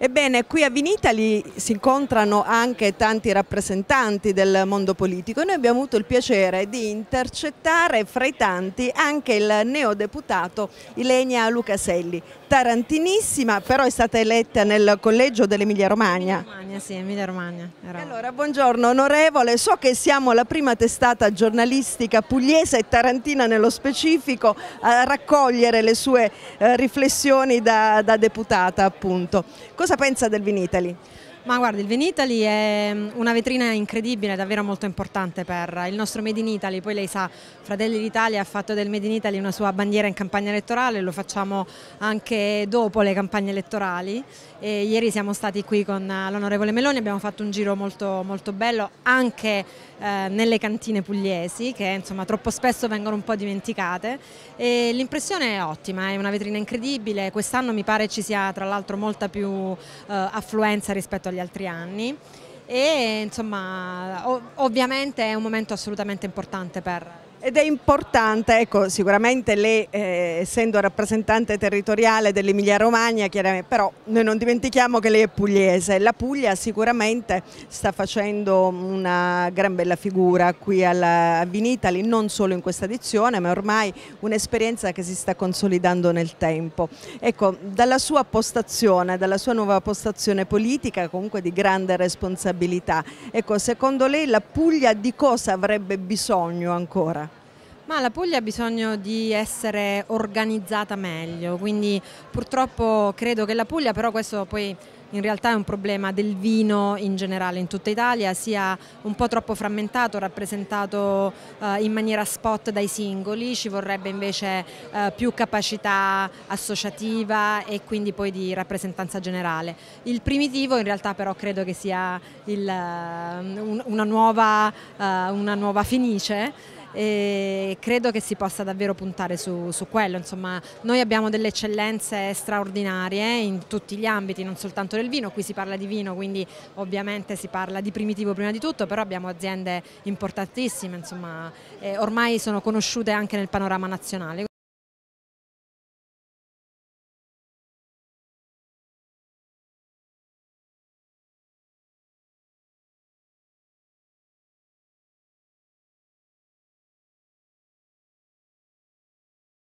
Ebbene, qui a Vinitali si incontrano anche tanti rappresentanti del mondo politico e noi abbiamo avuto il piacere di intercettare fra i tanti anche il neodeputato Ilenia Lucaselli, tarantinissima, però è stata eletta nel collegio dell'Emilia Romagna. Emilia Romagna, sì, Emilia Romagna. Allora, buongiorno onorevole, so che siamo la prima testata giornalistica pugliese e tarantina nello specifico a raccogliere le sue eh, riflessioni da, da, deputata appunto. Cosa cosa pensa del Vinitali? Ma guarda, il Venitali è mm, una vetrina incredibile, davvero molto importante per il nostro Made in Italy. Poi lei sa, Fratelli d'Italia ha fatto del Made in Italy una sua bandiera in campagna elettorale, lo facciamo anche dopo le campagne elettorali. E ieri siamo stati qui con eh, l'onorevole Meloni, abbiamo fatto un giro molto, molto bello anche eh, nelle cantine pugliesi che insomma troppo spesso vengono un po' dimenticate. l'impressione è ottima, è una vetrina incredibile. Quest'anno mi pare ci sia tra l'altro molta più eh, affluenza rispetto agli agli altri anni e insomma ov ovviamente è un momento assolutamente importante per ed è importante, ecco, sicuramente lei eh, essendo rappresentante territoriale dell'Emilia Romagna, però noi non dimentichiamo che lei è pugliese, la Puglia sicuramente sta facendo una gran bella figura qui alla, a Vinitali, non solo in questa edizione, ma ormai un'esperienza che si sta consolidando nel tempo. Ecco, dalla sua postazione, dalla sua nuova postazione politica, comunque di grande responsabilità, ecco, secondo lei la Puglia di cosa avrebbe bisogno ancora? Ma la Puglia ha bisogno di essere organizzata meglio, quindi purtroppo credo che la Puglia, però questo poi in realtà è un problema del vino in generale in tutta Italia, sia un po' troppo frammentato, rappresentato eh, in maniera spot dai singoli, ci vorrebbe invece eh, più capacità associativa e quindi poi di rappresentanza generale. Il primitivo in realtà però credo che sia il, eh, un, una, nuova, uh, una nuova fenice e credo che si possa davvero puntare su, su quello. Insomma, noi abbiamo delle eccellenze straordinarie in tutti gli ambiti, non soltanto del vino, qui si parla di vino, quindi ovviamente si parla di primitivo prima di tutto, però abbiamo aziende importantissime, insomma, ormai sono conosciute anche nel panorama nazionale.